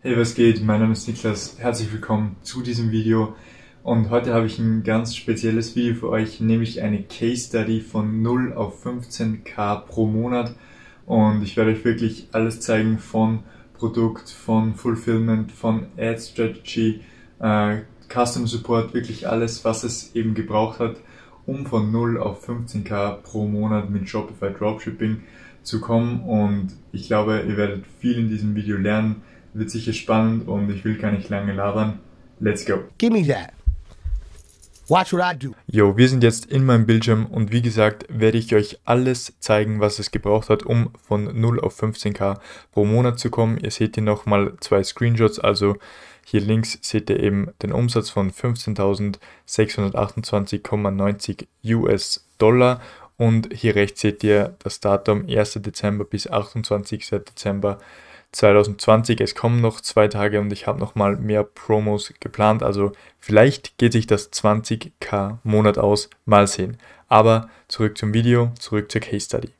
Hey, was geht? Mein Name ist Niklas. Herzlich willkommen zu diesem Video. Und heute habe ich ein ganz spezielles Video für euch, nämlich eine Case Study von 0 auf 15k pro Monat. Und ich werde euch wirklich alles zeigen von Produkt, von Fulfillment, von Ad Strategy, äh, Custom Support, wirklich alles, was es eben gebraucht hat, um von 0 auf 15k pro Monat mit Shopify Dropshipping zu kommen. Und ich glaube, ihr werdet viel in diesem Video lernen wird sicher spannend und ich will gar nicht lange labern. Let's go. Give me that. Watch What I do? Yo, wir sind jetzt in meinem Bildschirm und wie gesagt werde ich euch alles zeigen, was es gebraucht hat, um von 0 auf 15k pro Monat zu kommen. Ihr seht hier nochmal zwei Screenshots, also hier links seht ihr eben den Umsatz von 15.628,90 US-Dollar und hier rechts seht ihr das Datum 1. Dezember bis 28. Dezember 2020. Es kommen noch zwei Tage und ich habe noch mal mehr Promos geplant. Also vielleicht geht sich das 20k Monat aus. Mal sehen. Aber zurück zum Video, zurück zur Case Study.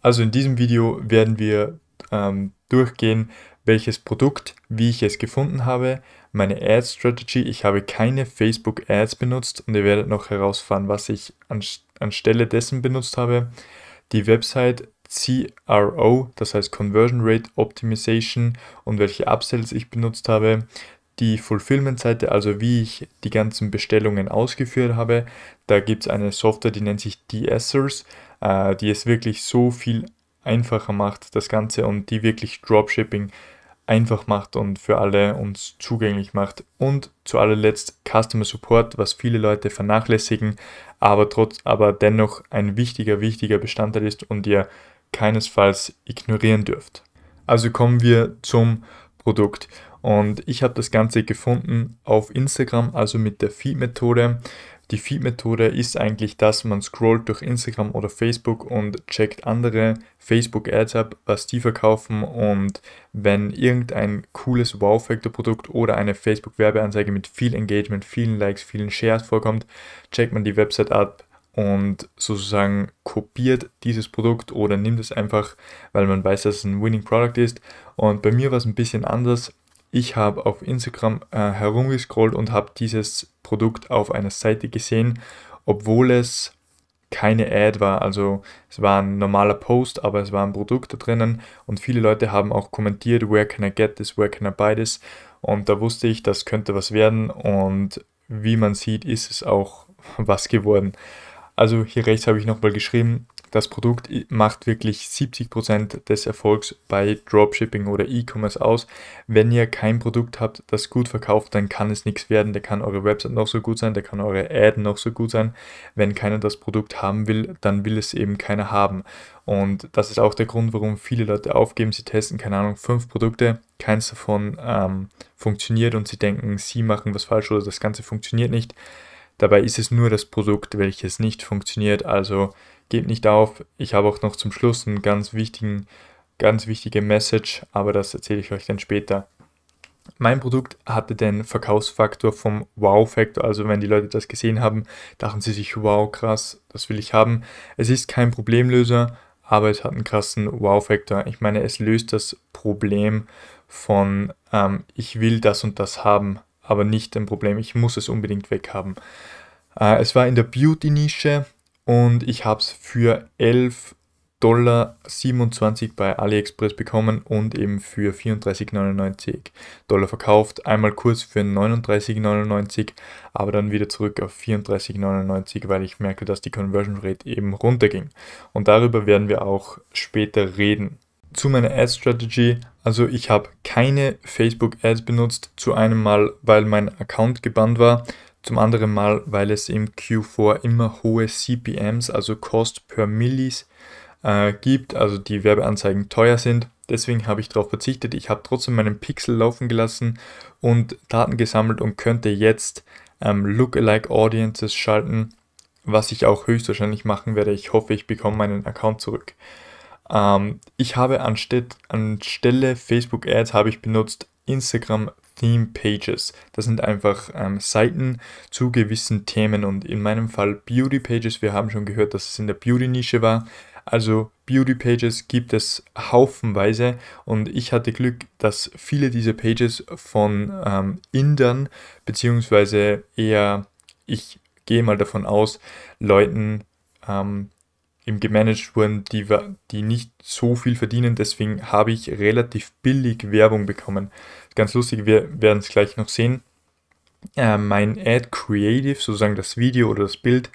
Also in diesem Video werden wir ähm, durchgehen, welches Produkt, wie ich es gefunden habe, meine Ad Strategy. Ich habe keine Facebook Ads benutzt und ihr werdet noch herausfahren, was ich an, anstelle dessen benutzt habe. Die Website, CRO, das heißt Conversion Rate Optimization und welche Upsells ich benutzt habe, die Fulfillment-Seite, also wie ich die ganzen Bestellungen ausgeführt habe. Da gibt es eine Software, die nennt sich DSers, äh, die es wirklich so viel einfacher macht, das Ganze und die wirklich Dropshipping einfach macht und für alle uns zugänglich macht. Und zu allerletzt Customer Support, was viele Leute vernachlässigen, aber trotz aber dennoch ein wichtiger, wichtiger Bestandteil ist und ihr keinesfalls ignorieren dürft. Also kommen wir zum Produkt. Und ich habe das Ganze gefunden auf Instagram, also mit der Feed-Methode. Die Feed-Methode ist eigentlich, dass man scrollt durch Instagram oder Facebook und checkt andere Facebook-Ads ab, was die verkaufen und wenn irgendein cooles Wow-Factor-Produkt oder eine Facebook-Werbeanzeige mit viel Engagement, vielen Likes, vielen Shares vorkommt, checkt man die Website ab, und sozusagen kopiert dieses Produkt oder nimmt es einfach, weil man weiß, dass es ein Winning Product ist. Und bei mir war es ein bisschen anders. Ich habe auf Instagram äh, herumgescrollt und habe dieses Produkt auf einer Seite gesehen, obwohl es keine Ad war. Also es war ein normaler Post, aber es war ein Produkt da drinnen und viele Leute haben auch kommentiert, where can I get this, where can I buy this? Und da wusste ich, das könnte was werden und wie man sieht, ist es auch was geworden. Also hier rechts habe ich nochmal geschrieben, das Produkt macht wirklich 70% des Erfolgs bei Dropshipping oder E-Commerce aus. Wenn ihr kein Produkt habt, das gut verkauft, dann kann es nichts werden. Da kann eure Website noch so gut sein, da kann eure Ad noch so gut sein. Wenn keiner das Produkt haben will, dann will es eben keiner haben. Und das ist auch der Grund, warum viele Leute aufgeben. Sie testen, keine Ahnung, fünf Produkte, keins davon ähm, funktioniert und sie denken, sie machen was falsch oder das Ganze funktioniert nicht. Dabei ist es nur das Produkt, welches nicht funktioniert, also gebt nicht auf. Ich habe auch noch zum Schluss einen ganz wichtigen, ganz wichtige Message, aber das erzähle ich euch dann später. Mein Produkt hatte den Verkaufsfaktor vom Wow-Faktor, also wenn die Leute das gesehen haben, dachten sie sich, wow, krass, das will ich haben. Es ist kein Problemlöser, aber es hat einen krassen Wow-Faktor. Ich meine, es löst das Problem von ähm, ich will das und das haben aber nicht ein Problem. Ich muss es unbedingt weghaben. Äh, es war in der Beauty-Nische und ich habe es für 11 Dollar 27 bei AliExpress bekommen und eben für 34,99 Dollar verkauft. Einmal kurz für 39,99, aber dann wieder zurück auf 34,99, weil ich merkte, dass die Conversion Rate eben runterging. Und darüber werden wir auch später reden zu meiner Ad-Strategy. Also ich habe keine Facebook-Ads benutzt, zu einem Mal, weil mein Account gebannt war, zum anderen Mal, weil es im Q4 immer hohe CPMs, also Cost per Millis, äh, gibt, also die Werbeanzeigen teuer sind. Deswegen habe ich darauf verzichtet. Ich habe trotzdem meinen Pixel laufen gelassen und Daten gesammelt und könnte jetzt ähm, Lookalike Audiences schalten, was ich auch höchstwahrscheinlich machen werde. Ich hoffe, ich bekomme meinen Account zurück. Ähm, ich habe anstatt, anstelle Facebook Ads habe ich benutzt Instagram Theme Pages. Das sind einfach ähm, Seiten zu gewissen Themen und in meinem Fall Beauty Pages. Wir haben schon gehört, dass es in der Beauty Nische war. Also Beauty Pages gibt es haufenweise und ich hatte Glück, dass viele dieser Pages von ähm, Indern beziehungsweise eher, ich gehe mal davon aus, Leuten ähm, eben gemanagt wurden, die, die nicht so viel verdienen. Deswegen habe ich relativ billig Werbung bekommen. Ganz lustig, wir werden es gleich noch sehen. Äh, mein Ad Creative, sozusagen das Video oder das Bild,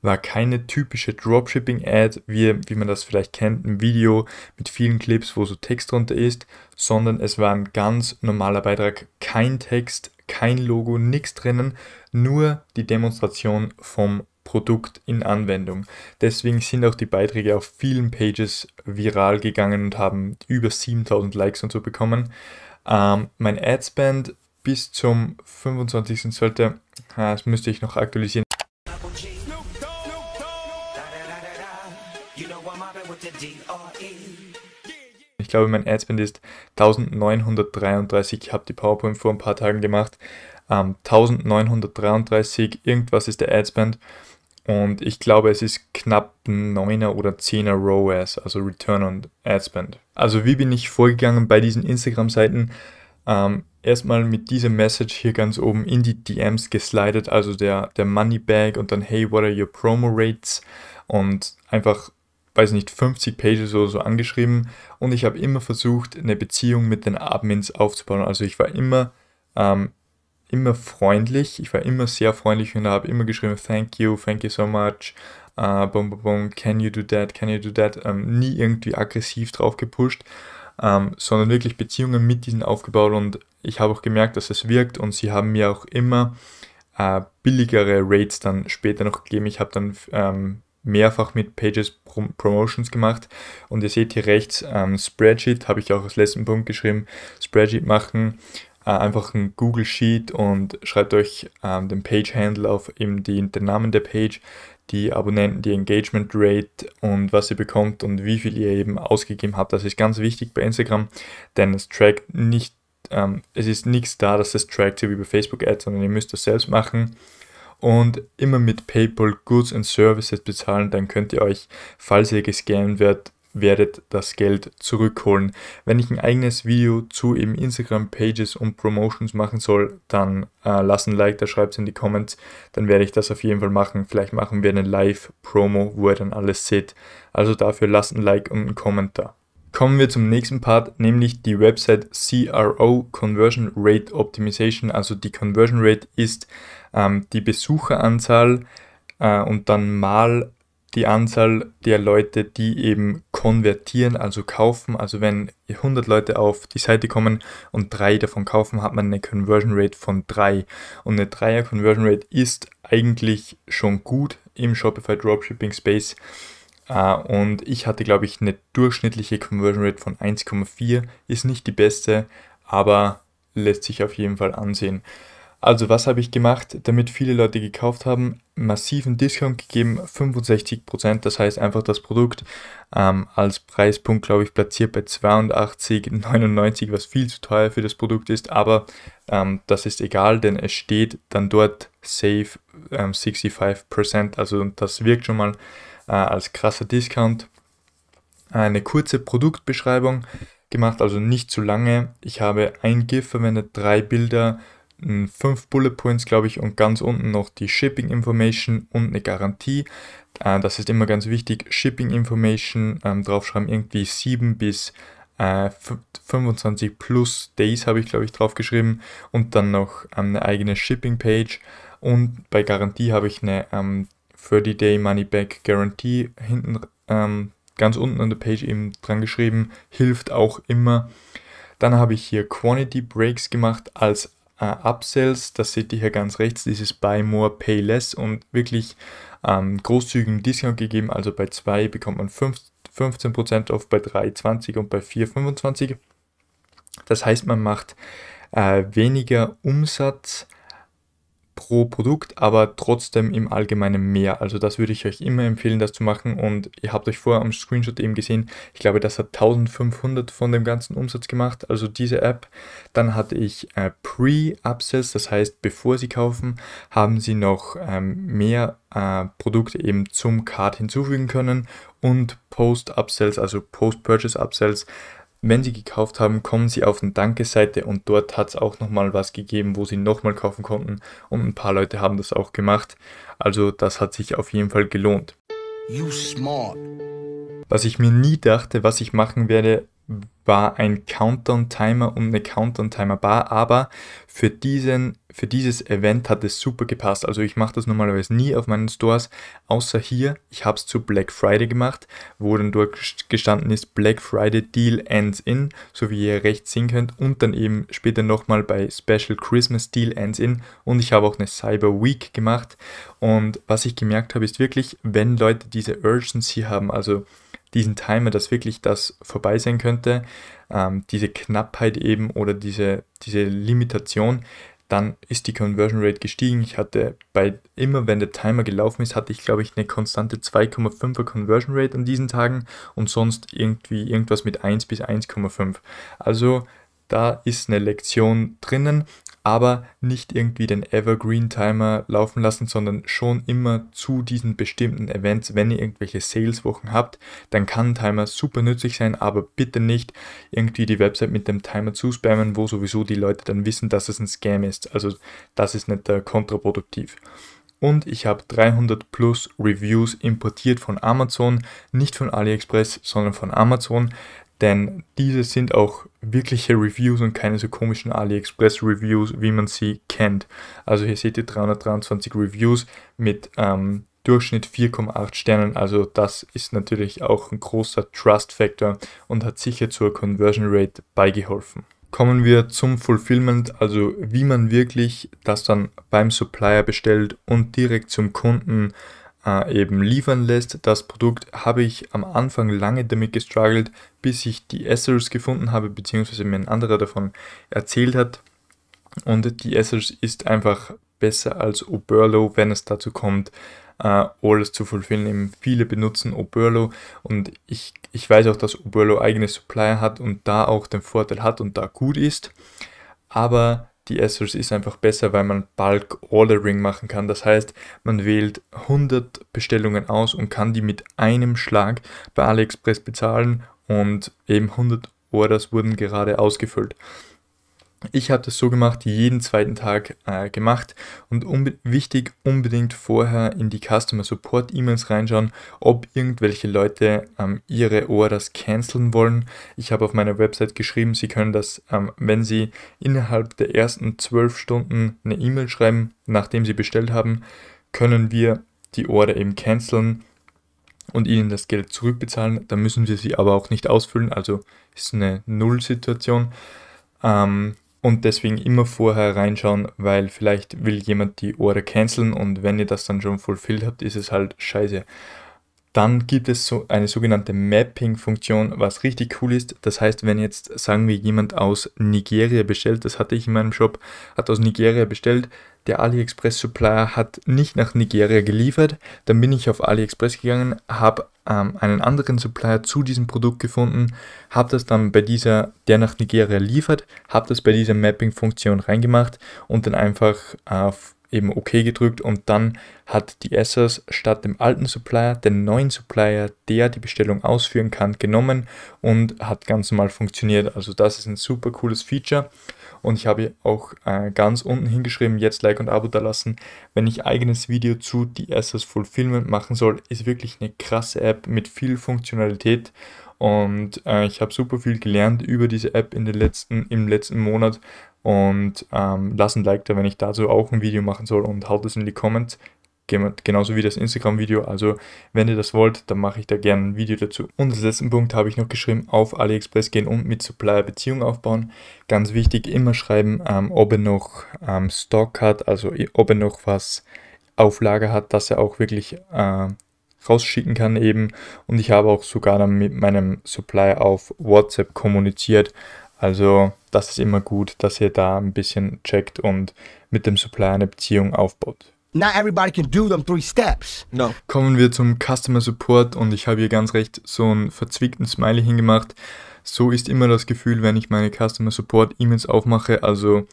war keine typische Dropshipping-Ad, wie, wie man das vielleicht kennt, ein Video mit vielen Clips, wo so Text drunter ist, sondern es war ein ganz normaler Beitrag, kein Text, kein Logo, nichts drinnen, nur die Demonstration vom Produkt in Anwendung. Deswegen sind auch die Beiträge auf vielen Pages viral gegangen und haben über 7000 Likes und so bekommen. Ähm, mein Adspend bis zum 25. sollte, äh, das müsste ich noch aktualisieren. Ich glaube, mein Adspend ist 1933. Ich habe die PowerPoint vor ein paar Tagen gemacht. Ähm, 1933, irgendwas ist der Adspend. Und ich glaube, es ist knapp 9er oder 10er ROAS, also Return on Ad Spend. Also wie bin ich vorgegangen bei diesen Instagram-Seiten? Ähm, erstmal mit dieser Message hier ganz oben in die DMs geslidet, also der, der Money Bag und dann Hey, what are your Promo Rates? Und einfach, weiß nicht, 50 Pages oder so angeschrieben. Und ich habe immer versucht, eine Beziehung mit den Admins aufzubauen. Also ich war immer ähm, immer freundlich. Ich war immer sehr freundlich und habe immer geschrieben, thank you, thank you so much, uh, äh, boom, boom, boom, can you do that, can you do that. Ähm, nie irgendwie aggressiv drauf gepusht, ähm, sondern wirklich Beziehungen mit diesen aufgebaut und ich habe auch gemerkt, dass es wirkt und sie haben mir auch immer äh, billigere Rates dann später noch gegeben. Ich habe dann ähm, mehrfach mit Pages Prom Promotions gemacht und ihr seht hier rechts ähm, Spreadsheet, habe ich auch als letzten Punkt geschrieben, Spreadsheet machen äh, einfach ein Google Sheet und schreibt euch ähm, den Page-Handle auf eben die, den Namen der Page, die Abonnenten, die Engagement Rate und was ihr bekommt und wie viel ihr eben ausgegeben habt. Das ist ganz wichtig bei Instagram, denn es trackt nicht, ähm, es ist nichts da, dass es trackt wie bei Facebook Ads, sondern ihr müsst das selbst machen und immer mit PayPal Goods and Services bezahlen, dann könnt ihr euch, falls ihr gescammt werdet, werdet das Geld zurückholen. Wenn ich ein eigenes Video zu eben Instagram-Pages und Promotions machen soll, dann äh, lasst ein Like, da schreibt es in die Comments, dann werde ich das auf jeden Fall machen. Vielleicht machen wir eine Live-Promo, wo ihr dann alles seht. Also dafür lasst ein Like und einen Kommentar. Kommen wir zum nächsten Part, nämlich die Website CRO Conversion Rate Optimization. Also die Conversion Rate ist ähm, die Besucheranzahl äh, und dann mal die Anzahl der Leute, die eben konvertieren, also kaufen. Also wenn 100 Leute auf die Seite kommen und drei davon kaufen, hat man eine Conversion Rate von drei. Und eine Dreier Conversion Rate ist eigentlich schon gut im Shopify Dropshipping Space. Äh, und ich hatte, glaube ich, eine durchschnittliche Conversion Rate von 1,4. Ist nicht die beste, aber lässt sich auf jeden Fall ansehen. Also was habe ich gemacht, damit viele Leute gekauft haben? Massiven Discount gegeben, 65%, das heißt einfach das Produkt ähm, als Preispunkt, glaube ich, platziert bei 82,99, was viel zu teuer für das Produkt ist, aber ähm, das ist egal, denn es steht dann dort Save ähm, 65%, also das wirkt schon mal äh, als krasser Discount. Eine kurze Produktbeschreibung gemacht, also nicht zu lange. Ich habe ein GIF verwendet, drei Bilder, fünf Bullet Points, glaube ich, und ganz unten noch die Shipping Information und eine Garantie. Äh, das ist immer ganz wichtig. Shipping Information ähm, draufschreiben, irgendwie 7 bis äh, 25 plus Days habe ich, glaube ich, draufgeschrieben. Und dann noch ähm, eine eigene Shipping Page. Und bei Garantie habe ich eine ähm, 30-Day Money Back Guarantee hinten ähm, ganz unten an der Page eben dran geschrieben. Hilft auch immer. Dann habe ich hier Quantity Breaks gemacht als äh, Upsells. Das seht ihr hier ganz rechts, dieses Buy More, Pay Less und wirklich ähm, großzügigen Discount gegeben. Also bei 2 bekommt man 5, 15% auf, bei 3 20 und bei 4 25. Das heißt, man macht äh, weniger Umsatz pro Produkt, aber trotzdem im Allgemeinen mehr. Also das würde ich euch immer empfehlen, das zu machen und ihr habt euch vorher am Screenshot eben gesehen, ich glaube, das hat 1500 von dem ganzen Umsatz gemacht, also diese App. Dann hatte ich äh, Pre-Upsells, das heißt, bevor sie kaufen, haben sie noch ähm, mehr äh, Produkte eben zum Card hinzufügen können und Post-Upsells, also Post-Purchase-Upsells, wenn Sie gekauft haben, kommen Sie auf eine Danke-Seite und dort hat es auch nochmal was gegeben, wo Sie nochmal kaufen konnten und ein paar Leute haben das auch gemacht. Also das hat sich auf jeden Fall gelohnt. Was ich mir nie dachte, was ich machen werde, war ein Countdown-Timer und eine Countdown-Timer-Bar, aber für, diesen, für dieses Event hat es super gepasst. Also ich mache das normalerweise nie auf meinen Stores, außer hier. Ich habe es zu Black Friday gemacht, wo dann dort gestanden ist Black Friday Deal Ends In, so wie ihr rechts sehen könnt. Und dann eben später nochmal bei Special Christmas Deal Ends In. Und ich habe auch eine Cyber Week gemacht. Und was ich gemerkt habe, ist wirklich, wenn Leute diese Urgency haben, also diesen Timer, dass wirklich das vorbei sein könnte, ähm, diese Knappheit eben oder diese, diese Limitation, dann ist die Conversion Rate gestiegen. Ich hatte bei immer, wenn der Timer gelaufen ist, hatte ich glaube ich eine konstante 2,5er Conversion Rate an diesen Tagen und sonst irgendwie irgendwas mit 1 bis 1,5. Also da ist eine Lektion drinnen aber nicht irgendwie den Evergreen-Timer laufen lassen, sondern schon immer zu diesen bestimmten Events, wenn ihr irgendwelche Sales-Wochen habt, dann kann ein Timer super nützlich sein, aber bitte nicht irgendwie die Website mit dem Timer zuspammen, wo sowieso die Leute dann wissen, dass es ein Scam ist. Also das ist nicht äh, kontraproduktiv und ich habe 300 plus Reviews importiert von Amazon, nicht von AliExpress, sondern von Amazon denn diese sind auch wirkliche Reviews und keine so komischen AliExpress-Reviews, wie man sie kennt. Also hier seht ihr 323 Reviews mit ähm, Durchschnitt 4,8 Sternen. Also das ist natürlich auch ein großer Trust-Factor und hat sicher zur Conversion Rate beigeholfen. Kommen wir zum Fulfillment, also wie man wirklich das dann beim Supplier bestellt und direkt zum Kunden äh, eben liefern lässt. Das Produkt habe ich am Anfang lange damit gestruggelt, bis ich die Essers gefunden habe, beziehungsweise mir ein anderer davon erzählt hat. Und die Essers ist einfach besser als Oberlo, wenn es dazu kommt, äh, alles zu fulfillen. Eben viele benutzen Oberlo und ich, ich weiß auch, dass Oberlo eigene Supplier hat und da auch den Vorteil hat und da gut ist. Aber die Essels ist einfach besser, weil man Bulk Ordering machen kann. Das heißt, man wählt 100 Bestellungen aus und kann die mit einem Schlag bei AliExpress bezahlen und eben 100 Orders wurden gerade ausgefüllt. Ich habe das so gemacht, jeden zweiten Tag äh, gemacht und unbe wichtig unbedingt vorher in die Customer Support E-Mails reinschauen, ob irgendwelche Leute ähm, ihre Orders canceln wollen. Ich habe auf meiner Website geschrieben, sie können das, ähm, wenn sie innerhalb der ersten zwölf Stunden eine E-Mail schreiben, nachdem sie bestellt haben, können wir die Order eben canceln und ihnen das Geld zurückbezahlen. Da müssen wir sie aber auch nicht ausfüllen, also ist eine Null-Situation. Ähm, und deswegen immer vorher reinschauen, weil vielleicht will jemand die Order canceln und wenn ihr das dann schon fulfilled habt, ist es halt scheiße. Dann gibt es so eine sogenannte Mapping-Funktion, was richtig cool ist. Das heißt, wenn jetzt, sagen wir, jemand aus Nigeria bestellt, das hatte ich in meinem Shop, hat aus Nigeria bestellt, der AliExpress Supplier hat nicht nach Nigeria geliefert. Dann bin ich auf AliExpress gegangen, habe ähm, einen anderen Supplier zu diesem Produkt gefunden, habe das dann bei dieser, der nach Nigeria liefert, habe das bei dieser Mapping-Funktion reingemacht und dann einfach äh, eben OK gedrückt und dann hat die Essers statt dem alten Supplier den neuen Supplier, der die Bestellung ausführen kann, genommen und hat ganz normal funktioniert. Also das ist ein super cooles Feature. Und ich habe auch äh, ganz unten hingeschrieben, jetzt Like und Abo da lassen, wenn ich eigenes Video zu DSS Fulfillment machen soll. Ist wirklich eine krasse App mit viel Funktionalität und äh, ich habe super viel gelernt über diese App in den letzten, im letzten Monat und ähm, lass ein Like da, wenn ich dazu auch ein Video machen soll und haut es in die Comments genauso wie das Instagram-Video. Also wenn ihr das wollt, dann mache ich da gerne ein Video dazu. Und als letzten Punkt habe ich noch geschrieben, auf AliExpress gehen und mit Supplier Beziehung aufbauen. Ganz wichtig, immer schreiben, ähm, ob er noch ähm, Stock hat, also ob er noch was auf Lager hat, dass er auch wirklich äh, rausschicken kann eben. Und ich habe auch sogar dann mit meinem Supplier auf WhatsApp kommuniziert. Also das ist immer gut, dass ihr da ein bisschen checkt und mit dem Supplier eine Beziehung aufbaut not everybody can do them three steps. No. Kommen wir zum Customer Support und ich habe hier ganz recht so einen verzwickten Smiley hingemacht. So ist immer das Gefühl, wenn ich meine Customer Support E-Mails aufmache. Also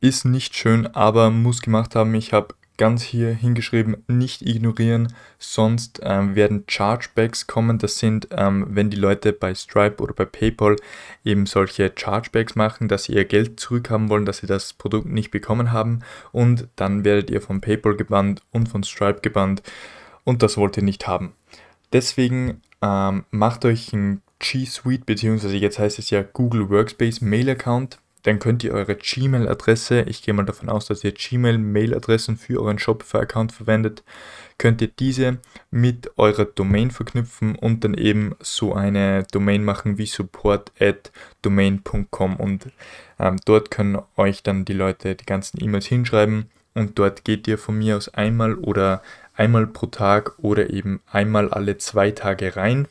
ist nicht schön, aber muss gemacht haben. Ich habe ganz hier hingeschrieben, nicht ignorieren, sonst ähm, werden Chargebacks kommen. Das sind, ähm, wenn die Leute bei Stripe oder bei PayPal eben solche Chargebacks machen, dass sie ihr Geld zurückhaben wollen, dass sie das Produkt nicht bekommen haben und dann werdet ihr von PayPal gebannt und von Stripe gebannt und das wollt ihr nicht haben. Deswegen ähm, macht euch ein G Suite, beziehungsweise jetzt heißt es ja Google Workspace Mail Account dann könnt ihr eure Gmail-Adresse, ich gehe mal davon aus, dass ihr Gmail-Mail-Adressen für euren Shopify-Account verwendet, könnt ihr diese mit eurer Domain verknüpfen und dann eben so eine Domain machen wie support@domain.com und ähm, dort können euch dann die Leute die ganzen E-Mails hinschreiben und dort geht ihr von mir aus einmal oder einmal pro Tag oder eben einmal alle zwei Tage rein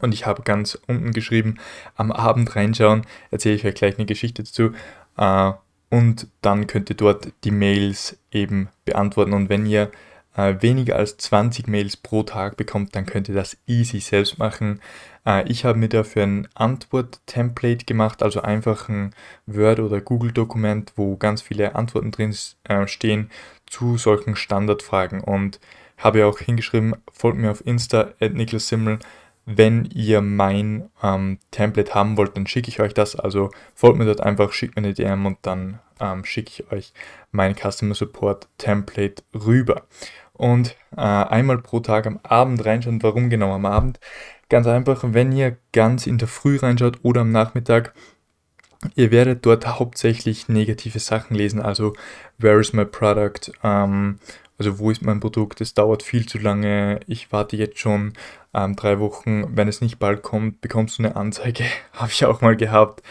und ich habe ganz unten geschrieben, am Abend reinschauen, erzähle ich euch gleich eine Geschichte dazu. Äh, und dann könnt ihr dort die Mails eben beantworten. Und wenn ihr äh, weniger als 20 Mails pro Tag bekommt, dann könnt ihr das easy selbst machen. Äh, ich habe mir dafür ein Antwort-Template gemacht, also einfach ein Word- oder Google-Dokument, wo ganz viele Antworten drin äh, stehen zu solchen Standardfragen. Und habe ja auch hingeschrieben, folgt mir auf Insta, at Niklas Simmel, wenn ihr mein ähm, Template haben wollt, dann schicke ich euch das. Also folgt mir dort einfach, schickt mir eine DM und dann ähm, schicke ich euch mein Customer Support Template rüber. Und äh, einmal pro Tag am Abend reinschauen. Warum genau am Abend? Ganz einfach, wenn ihr ganz in der Früh reinschaut oder am Nachmittag, ihr werdet dort hauptsächlich negative Sachen lesen, also where is my product ähm, also wo ist mein Produkt? Es dauert viel zu lange. Ich warte jetzt schon ähm, drei Wochen. Wenn es nicht bald kommt, bekommst du eine Anzeige. Habe ich auch mal gehabt.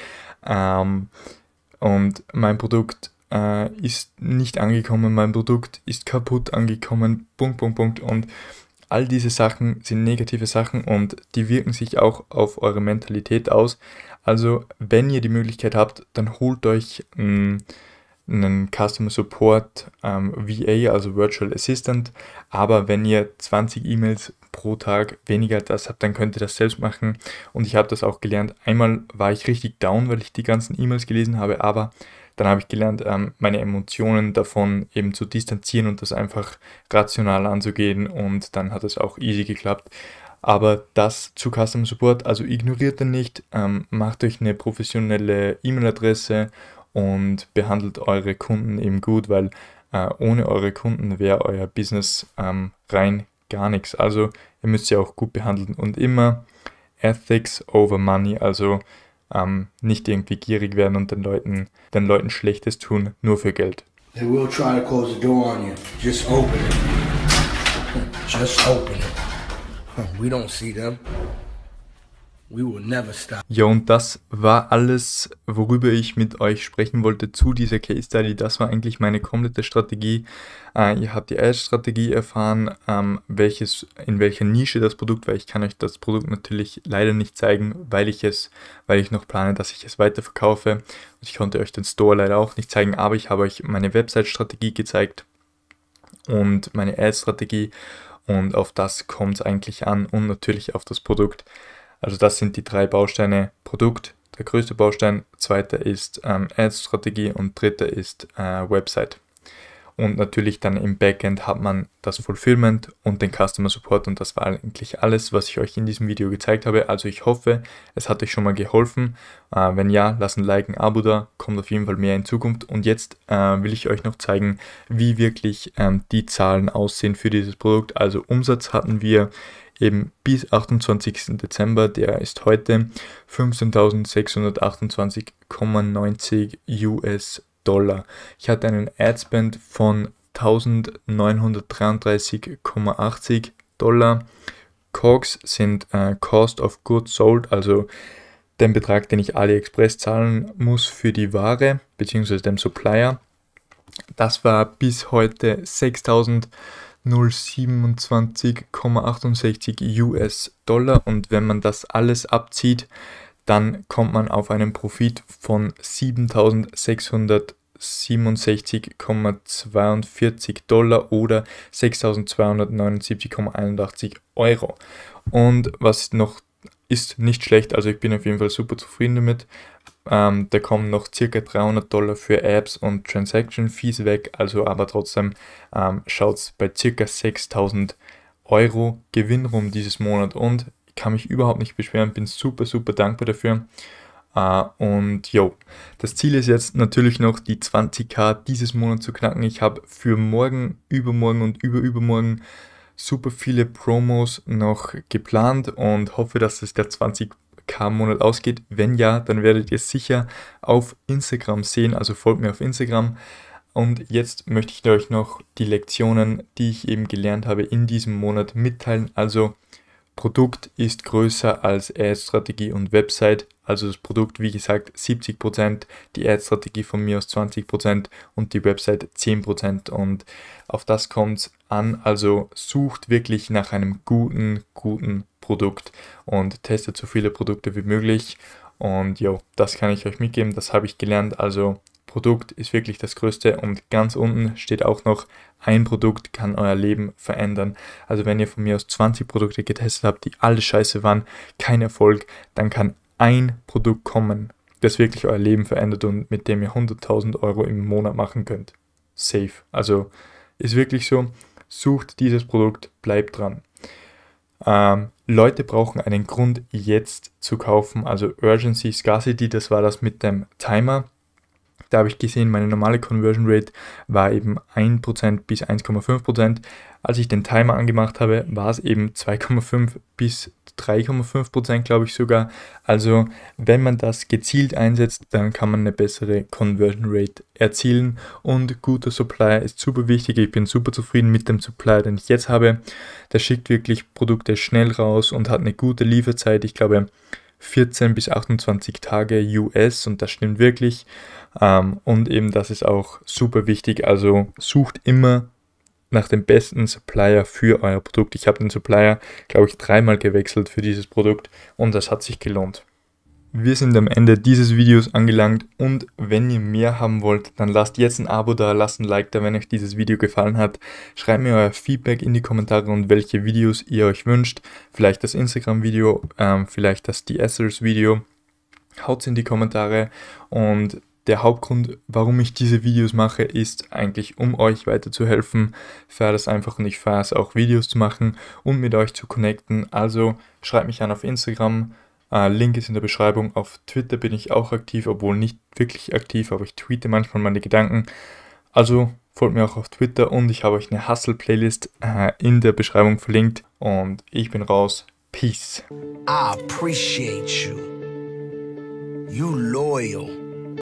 Ähm, und mein Produkt äh, ist nicht angekommen. Mein Produkt ist kaputt angekommen. Punkt, Punkt, Punkt. Und all diese Sachen sind negative Sachen und die wirken sich auch auf eure Mentalität aus. Also wenn ihr die Möglichkeit habt, dann holt euch... Mh, mm, einen Customer Support ähm, VA, also Virtual Assistant. Aber wenn ihr 20 E-Mails pro Tag weniger das habt, dann könnt ihr das selbst machen. Und ich habe das auch gelernt. Einmal war ich richtig down, weil ich die ganzen E-Mails gelesen habe, aber dann habe ich gelernt, ähm, meine Emotionen davon eben zu distanzieren und das einfach rational anzugehen. Und dann hat es auch easy geklappt. Aber das zu Customer Support, also ignoriert den nicht, ähm, macht euch eine professionelle E-Mail-Adresse und behandelt eure Kunden eben gut, weil äh, ohne eure Kunden wäre euer Business ähm, rein gar nichts. Also ihr müsst sie auch gut behandeln und immer Ethics over Money, also ähm, nicht irgendwie gierig werden und den Leuten, den Leuten Schlechtes tun, nur für Geld. They will try to close the door on you. Just open it. Just open it. We don't see them. Ja, und das war alles, worüber ich mit euch sprechen wollte zu dieser Case Study. Das war eigentlich meine komplette Strategie. Äh, ihr habt die Ad-Strategie erfahren, ähm, welches, in welcher Nische das Produkt war. Ich kann euch das Produkt natürlich leider nicht zeigen, weil ich es, weil ich noch plane, dass ich es weiterverkaufe. Ich konnte euch den Store leider auch nicht zeigen, aber ich habe euch meine Website-Strategie gezeigt und meine Ad-Strategie. Und auf das kommt es eigentlich an und natürlich auf das Produkt. Also das sind die drei Bausteine Produkt, der größte Baustein, zweiter ist ähm, Ads-Strategie und dritter ist äh, Website. Und natürlich dann im Backend hat man das Fulfillment und den Customer Support und das war eigentlich alles, was ich euch in diesem Video gezeigt habe. Also ich hoffe, es hat euch schon mal geholfen. Äh, wenn ja, lasst ein Like, ein Abo da, kommt auf jeden Fall mehr in Zukunft. Und jetzt äh, will ich euch noch zeigen, wie wirklich ähm, die Zahlen aussehen für dieses Produkt. Also Umsatz hatten wir eben bis 28. Dezember, der ist heute 15.628,90 US-Dollar. Ich hatte einen Adspend von 1933,80 Dollar. COGS sind äh, Cost of Goods Sold, also den Betrag, den ich AliExpress zahlen muss für die Ware bzw. dem Supplier. Das war bis heute 6000 Dollar. 0,27,68 US-Dollar und wenn man das alles abzieht, dann kommt man auf einen Profit von 7667,42 Dollar oder 6279,81 Euro. Und was noch ist nicht schlecht, also ich bin auf jeden Fall super zufrieden damit. Ähm, da kommen noch circa 300 Dollar für Apps und Transaction Fees weg, also aber trotzdem ähm, schaut es bei circa 6000 Euro Gewinn rum dieses Monat und kann mich überhaupt nicht beschweren, bin super, super dankbar dafür. Uh, und jo, das Ziel ist jetzt natürlich noch die 20k dieses Monat zu knacken. Ich habe für morgen, übermorgen und überübermorgen super viele Promos noch geplant und hoffe, dass es der 20 K-Monat ausgeht. Wenn ja, dann werdet ihr sicher auf Instagram sehen, also folgt mir auf Instagram. Und jetzt möchte ich euch noch die Lektionen, die ich eben gelernt habe, in diesem Monat mitteilen. Also Produkt ist größer als Ad-Strategie und Website. Also das Produkt, wie gesagt, 70%, die Ad-Strategie von mir aus 20% und die Website 10%. Und auf das kommt es an. Also sucht wirklich nach einem guten, guten Produkt und testet so viele Produkte wie möglich. Und jo, das kann ich euch mitgeben, das habe ich gelernt. Also Produkt ist wirklich das Größte und ganz unten steht auch noch, ein Produkt kann euer Leben verändern. Also wenn ihr von mir aus 20 Produkte getestet habt, die alle scheiße waren, kein Erfolg, dann kann ein Produkt kommen, das wirklich euer Leben verändert und mit dem ihr 100.000 Euro im Monat machen könnt. Safe. Also ist wirklich so, sucht dieses Produkt, bleibt dran. Ähm, Leute brauchen einen Grund, jetzt zu kaufen, also Urgency, Scarcity, das war das mit dem Timer. Da habe ich gesehen, meine normale Conversion Rate war eben 1% bis 1,5%. Als ich den Timer angemacht habe, war es eben 2,5 bis 3,5%, glaube ich sogar. Also wenn man das gezielt einsetzt, dann kann man eine bessere Conversion Rate erzielen. Und guter Supply ist super wichtig. Ich bin super zufrieden mit dem Supply, den ich jetzt habe. Der schickt wirklich Produkte schnell raus und hat eine gute Lieferzeit. Ich glaube, 14 bis 28 Tage US und das stimmt wirklich. Ähm, und eben, das ist auch super wichtig. Also sucht immer nach dem besten Supplier für euer Produkt. Ich habe den Supplier, glaube ich, dreimal gewechselt für dieses Produkt und das hat sich gelohnt. Wir sind am Ende dieses Videos angelangt und wenn ihr mehr haben wollt, dann lasst jetzt ein Abo da, lasst ein Like da, wenn euch dieses Video gefallen hat. Schreibt mir euer Feedback in die Kommentare und welche Videos ihr euch wünscht. Vielleicht das Instagram-Video, ähm, vielleicht das DSers-Video. Haut es in die Kommentare und der Hauptgrund, warum ich diese Videos mache, ist eigentlich, um euch weiterzuhelfen. Fair das einfach und ich fahre es auch Videos zu machen und mit euch zu connecten. Also schreibt mich an auf Instagram. Uh, Link ist in der Beschreibung. Auf Twitter bin ich auch aktiv, obwohl nicht wirklich aktiv, aber ich tweete manchmal meine Gedanken. Also folgt mir auch auf Twitter und ich habe euch eine Hustle-Playlist uh, in der Beschreibung verlinkt. Und ich bin raus. Peace. I appreciate you. You loyal.